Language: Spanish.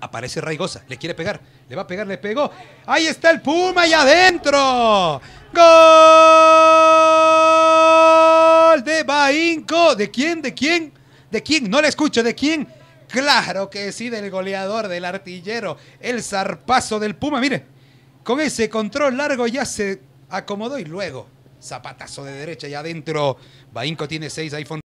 aparece Raigosa, le quiere pegar, le va a pegar, le pegó. Ahí está el Puma y adentro. Gol de Bainco. ¿De quién? ¿De quién? ¿De quién? No le escucho, ¿de quién? Claro que sí, del goleador, del artillero, el zarpazo del Puma. Mire, con ese control largo ya se acomodó y luego zapatazo de derecha y adentro. Bainco tiene seis iPhone.